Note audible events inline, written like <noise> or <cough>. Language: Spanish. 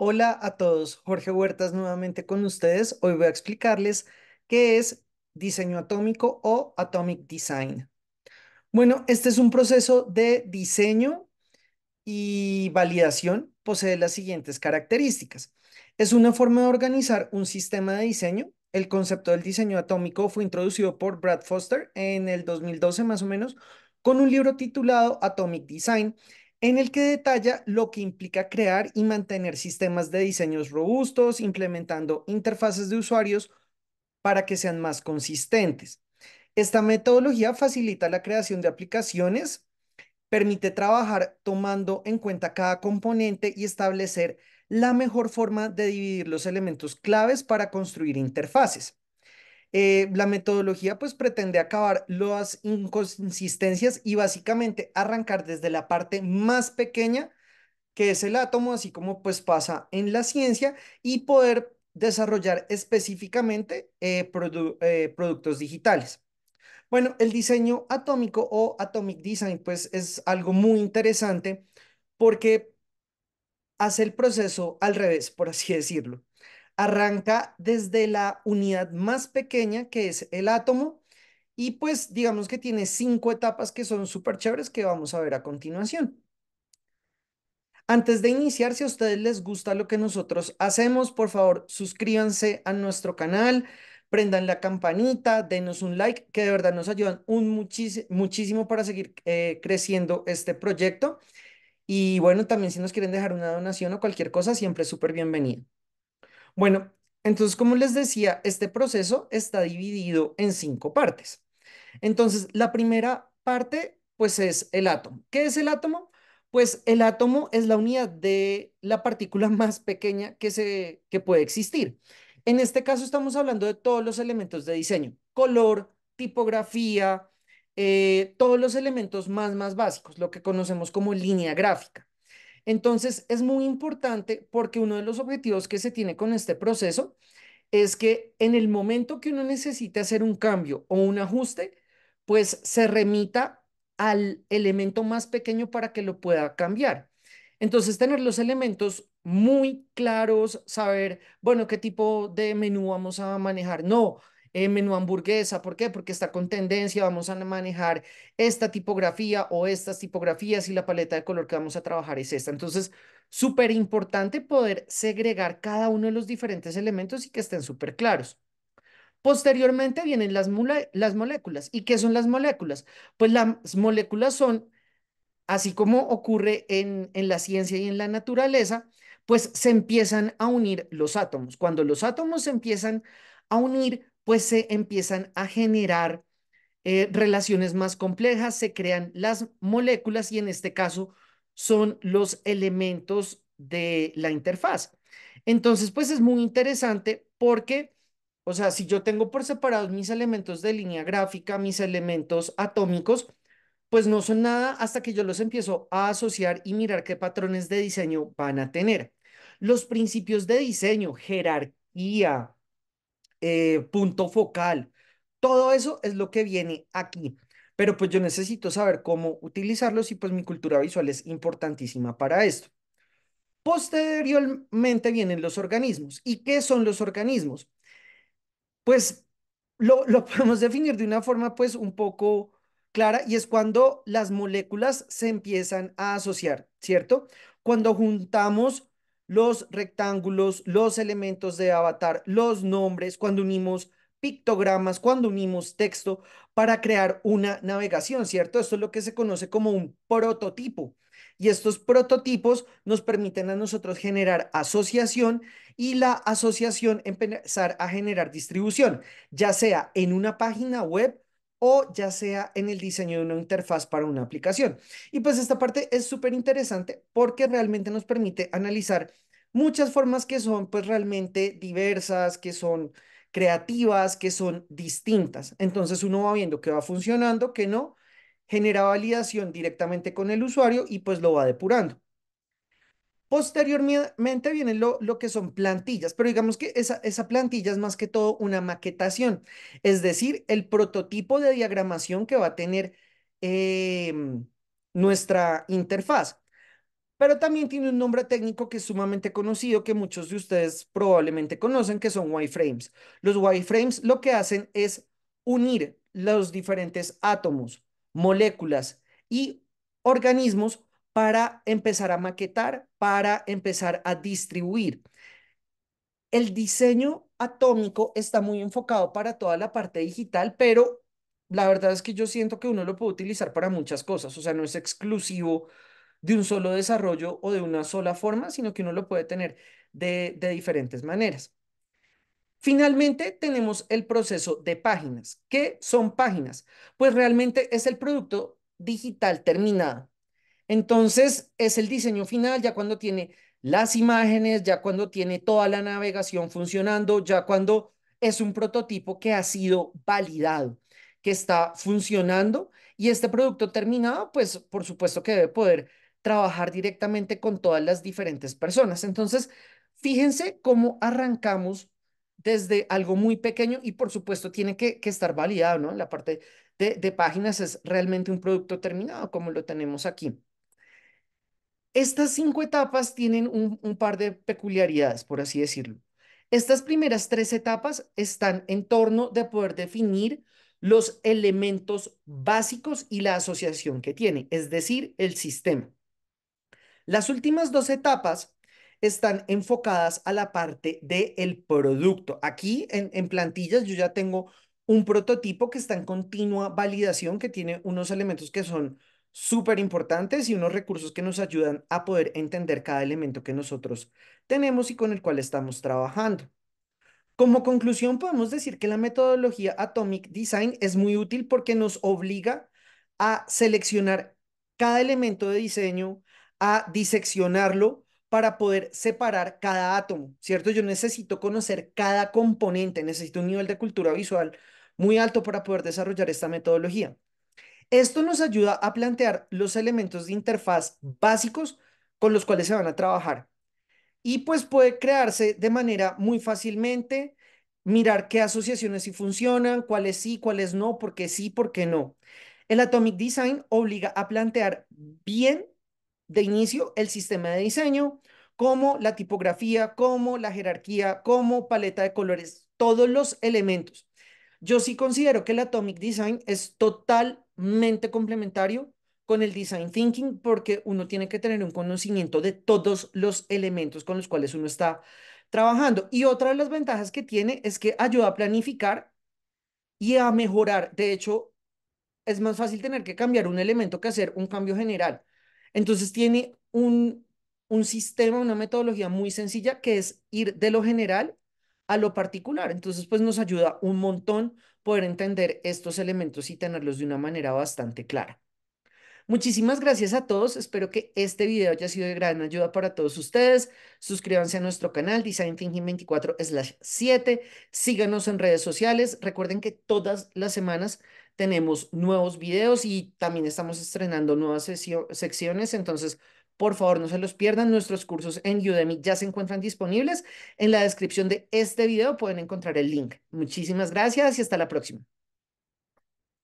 Hola a todos, Jorge Huertas nuevamente con ustedes. Hoy voy a explicarles qué es diseño atómico o atomic design. Bueno, este es un proceso de diseño y validación. Posee las siguientes características. Es una forma de organizar un sistema de diseño. El concepto del diseño atómico fue introducido por Brad Foster en el 2012 más o menos con un libro titulado Atomic Design, en el que detalla lo que implica crear y mantener sistemas de diseños robustos, implementando interfaces de usuarios para que sean más consistentes. Esta metodología facilita la creación de aplicaciones, permite trabajar tomando en cuenta cada componente y establecer la mejor forma de dividir los elementos claves para construir interfaces. Eh, la metodología pues pretende acabar las inconsistencias y básicamente arrancar desde la parte más pequeña que es el átomo, así como pues pasa en la ciencia y poder desarrollar específicamente eh, eh, productos digitales. Bueno, el diseño atómico o atomic design pues es algo muy interesante porque hace el proceso al revés, por así decirlo arranca desde la unidad más pequeña que es el átomo y pues digamos que tiene cinco etapas que son súper chéveres que vamos a ver a continuación. Antes de iniciar, si a ustedes les gusta lo que nosotros hacemos, por favor suscríbanse a nuestro canal, prendan la campanita, denos un like, que de verdad nos ayudan un muchísimo para seguir eh, creciendo este proyecto. Y bueno, también si nos quieren dejar una donación o cualquier cosa, siempre es súper bienvenido. Bueno, entonces, como les decía, este proceso está dividido en cinco partes. Entonces, la primera parte, pues es el átomo. ¿Qué es el átomo? Pues el átomo es la unidad de la partícula <laughs> más pequeña que, se, puede existir. En este caso estamos hablando de todos los elementos de diseño, color, tipografía, eh, todos los elementos más, más básicos, lo que conocemos como línea gráfica. Entonces, es muy importante porque uno de los objetivos que se tiene con este proceso es que en el momento que uno necesite hacer un cambio o un ajuste, pues se remita al elemento más pequeño para que lo pueda cambiar. Entonces, tener los elementos muy claros, saber, bueno, qué tipo de menú vamos a manejar. No, menú hamburguesa. ¿Por qué? Porque está con tendencia, vamos a manejar esta tipografía o estas tipografías y la paleta de color que vamos a trabajar es esta. Entonces, súper importante poder segregar cada uno de los diferentes elementos y que estén súper claros. Posteriormente vienen las, moléculas. ¿Y qué son las moléculas? Pues las moléculas son, así como ocurre en, en la ciencia y en la naturaleza, pues se empiezan a unir los átomos. Cuando los átomos se empiezan a unir, pues se empiezan a generar eh, relaciones más complejas, se crean las moléculas y en este caso son los elementos de la interfaz. Entonces, pues es muy interesante porque, o sea, si yo tengo por separados mis elementos de línea gráfica, mis elementos atómicos, pues no son nada hasta que yo los empiezo a asociar y mirar qué patrones de diseño van a tener. Los principios de diseño, jerarquía, eh, punto focal. Todo eso es lo que viene aquí. Pero pues yo necesito saber cómo utilizarlos y pues mi cultura visual es importantísima para esto. Posteriormente vienen los organismos. ¿Y qué son los organismos? Pues lo, lo <laughs> podemos definir de una forma pues un poco clara y es cuando las moléculas se empiezan a asociar, ¿cierto? Cuando juntamos los rectángulos, los elementos de avatar, los nombres, cuando unimos pictogramas, cuando unimos texto para crear una navegación, ¿cierto? Esto es lo que se conoce como un prototipo. Y estos prototipos nos permiten a nosotros generar asociación y la asociación empezar a generar distribución, ya sea en una página web o ya sea en el diseño de una interfaz para una aplicación. Y pues esta parte es súper interesante porque realmente nos permite analizar muchas formas que son pues realmente diversas, que son creativas, que son distintas. Entonces uno va viendo qué va funcionando, qué no, genera validación directamente con el usuario y pues lo va depurando. Posteriormente vienen lo, que son plantillas, pero digamos que esa, plantilla es más que todo una maquetación, es decir, el prototipo de diagramación que va a tener em, nuestra interfaz. Pero también tiene un nombre técnico que es sumamente conocido, que muchos de ustedes probablemente conocen, que son wireframes. Los wireframes lo que hacen es unir los diferentes átomos, moléculas y organismos para empezar a maquetar, para empezar a distribuir. El diseño atómico está muy enfocado para toda la parte digital, pero la verdad es que yo siento que uno lo puede utilizar para muchas cosas, o sea, no es exclusivo de un solo desarrollo o de una sola forma, sino que uno lo puede tener de, diferentes maneras. Finalmente, tenemos el proceso de páginas. ¿Qué son páginas? Pues realmente es el producto digital terminado. Entonces es el diseño final, ya cuando tiene las imágenes, ya cuando tiene toda la navegación funcionando, ya cuando es un prototipo que ha sido validado, que está funcionando y este producto terminado, pues por supuesto que debe poder trabajar directamente con todas las diferentes personas. Entonces, fíjense cómo arrancamos desde algo muy pequeño y por supuesto tiene que, estar validado, ¿no? La parte de páginas es realmente un producto terminado como lo tenemos aquí. Estas cinco etapas tienen un, par de peculiaridades, por así decirlo. Estas primeras tres etapas están en torno de poder definir los elementos básicos y la asociación que tiene, es decir, el sistema. Las últimas dos etapas están enfocadas a la parte del producto. Aquí en, en plantillas yo ya tengo un prototipo que está en continua validación, que tiene unos elementos que son súper importantes y unos recursos que nos ayudan a poder entender cada elemento que nosotros tenemos y con el cual estamos trabajando. Como conclusión, podemos decir que la metodología Atomic Design es muy útil porque nos obliga a seleccionar cada elemento de diseño, a diseccionarlo para poder separar cada átomo, ¿cierto? Yo necesito conocer cada componente, necesito un nivel de cultura visual muy alto para poder desarrollar esta metodología. Esto nos ayuda a plantear los elementos de interfaz básicos con los cuales se van a trabajar. Y pues puede crearse de manera muy fácilmente, mirar qué asociaciones sí funcionan, cuáles sí, cuáles no, por qué sí, por qué no. El Atomic Design obliga a plantear bien de inicio el sistema de diseño, como la tipografía, como la jerarquía, como paleta de colores, todos los elementos. Yo sí considero que el Atomic Design es total mente complementario con el design thinking porque uno tiene que tener un conocimiento de todos los elementos con los cuales uno está trabajando. Y otra de las ventajas que tiene es que ayuda a planificar y a mejorar. De hecho, es más fácil tener que cambiar un elemento que hacer un cambio general. Entonces tiene un, un sistema, una metodología muy sencilla que es ir de lo general a lo particular. Entonces, pues nos ayuda un montón poder entender estos elementos y tenerlos de una manera bastante clara. Muchísimas gracias a todos. Espero que este video haya sido de gran ayuda para todos ustedes. Suscríbanse a nuestro canal Design Thinking 24 7. Síganos en redes sociales. Recuerden que todas las semanas tenemos nuevos videos y también estamos estrenando nuevas secciones. Entonces, por favor, no se los pierdan. Nuestros cursos en Udemy ya se encuentran disponibles. En la descripción de este video pueden encontrar el link. Muchísimas gracias y hasta la próxima.